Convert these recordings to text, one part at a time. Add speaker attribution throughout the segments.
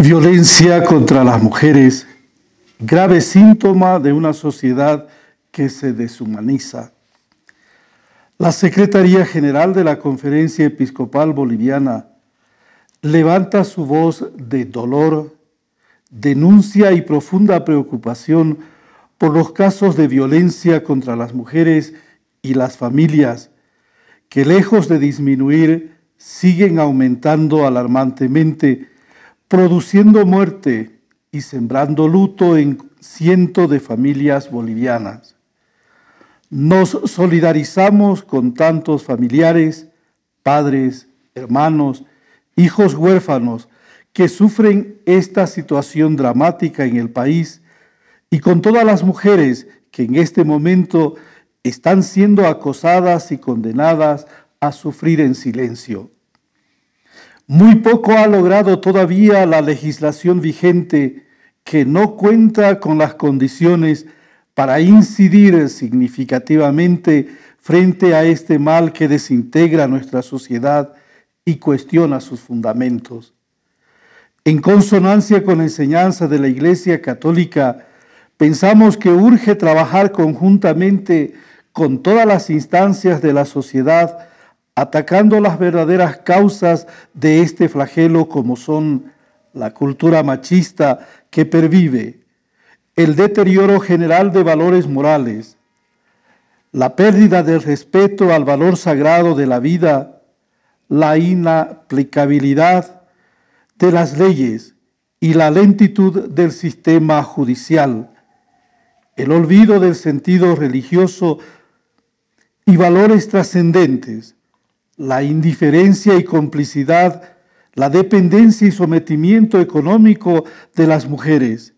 Speaker 1: Violencia contra las mujeres, grave síntoma de una sociedad que se deshumaniza. La Secretaría General de la Conferencia Episcopal Boliviana levanta su voz de dolor, denuncia y profunda preocupación por los casos de violencia contra las mujeres y las familias, que lejos de disminuir, siguen aumentando alarmantemente produciendo muerte y sembrando luto en cientos de familias bolivianas. Nos solidarizamos con tantos familiares, padres, hermanos, hijos huérfanos que sufren esta situación dramática en el país y con todas las mujeres que en este momento están siendo acosadas y condenadas a sufrir en silencio. Muy poco ha logrado todavía la legislación vigente que no cuenta con las condiciones para incidir significativamente frente a este mal que desintegra nuestra sociedad y cuestiona sus fundamentos. En consonancia con la enseñanza de la Iglesia Católica, pensamos que urge trabajar conjuntamente con todas las instancias de la sociedad atacando las verdaderas causas de este flagelo como son la cultura machista que pervive, el deterioro general de valores morales, la pérdida del respeto al valor sagrado de la vida, la inaplicabilidad de las leyes y la lentitud del sistema judicial, el olvido del sentido religioso y valores trascendentes, la indiferencia y complicidad, la dependencia y sometimiento económico de las mujeres,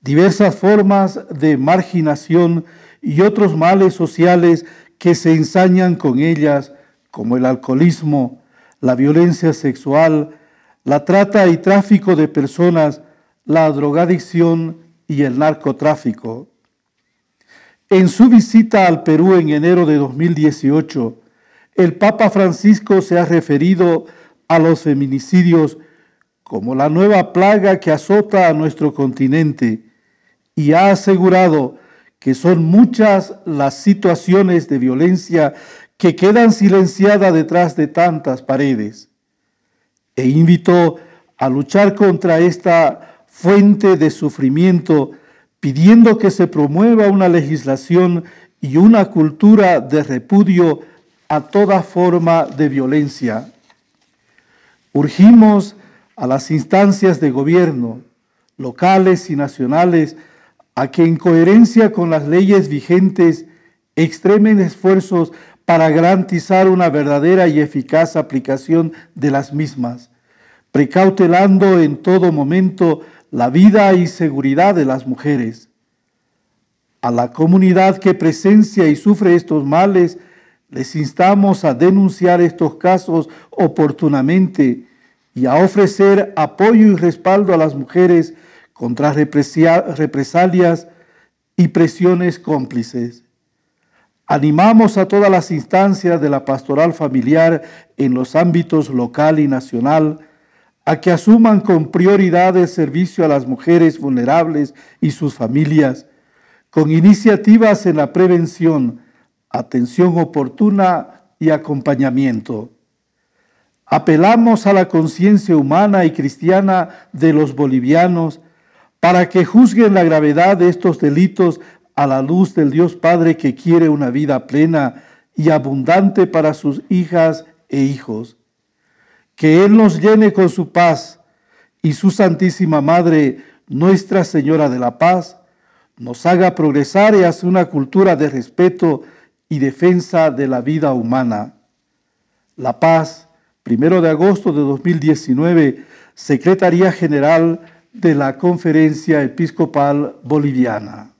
Speaker 1: diversas formas de marginación y otros males sociales que se ensañan con ellas, como el alcoholismo, la violencia sexual, la trata y tráfico de personas, la drogadicción y el narcotráfico. En su visita al Perú en enero de 2018, el Papa Francisco se ha referido a los feminicidios como la nueva plaga que azota a nuestro continente y ha asegurado que son muchas las situaciones de violencia que quedan silenciadas detrás de tantas paredes. E invitó a luchar contra esta fuente de sufrimiento, pidiendo que se promueva una legislación y una cultura de repudio a toda forma de violencia. Urgimos a las instancias de gobierno, locales y nacionales, a que en coherencia con las leyes vigentes extremen esfuerzos para garantizar una verdadera y eficaz aplicación de las mismas, precautelando en todo momento la vida y seguridad de las mujeres. A la comunidad que presencia y sufre estos males, les instamos a denunciar estos casos oportunamente y a ofrecer apoyo y respaldo a las mujeres contra represalias y presiones cómplices. Animamos a todas las instancias de la pastoral familiar en los ámbitos local y nacional a que asuman con prioridad el servicio a las mujeres vulnerables y sus familias, con iniciativas en la prevención, atención oportuna y acompañamiento. Apelamos a la conciencia humana y cristiana de los bolivianos para que juzguen la gravedad de estos delitos a la luz del Dios Padre que quiere una vida plena y abundante para sus hijas e hijos. Que Él nos llene con su paz y su Santísima Madre, Nuestra Señora de la Paz, nos haga progresar y haga una cultura de respeto y defensa de la vida humana. La Paz, 1 de agosto de 2019, Secretaría General de la Conferencia Episcopal Boliviana.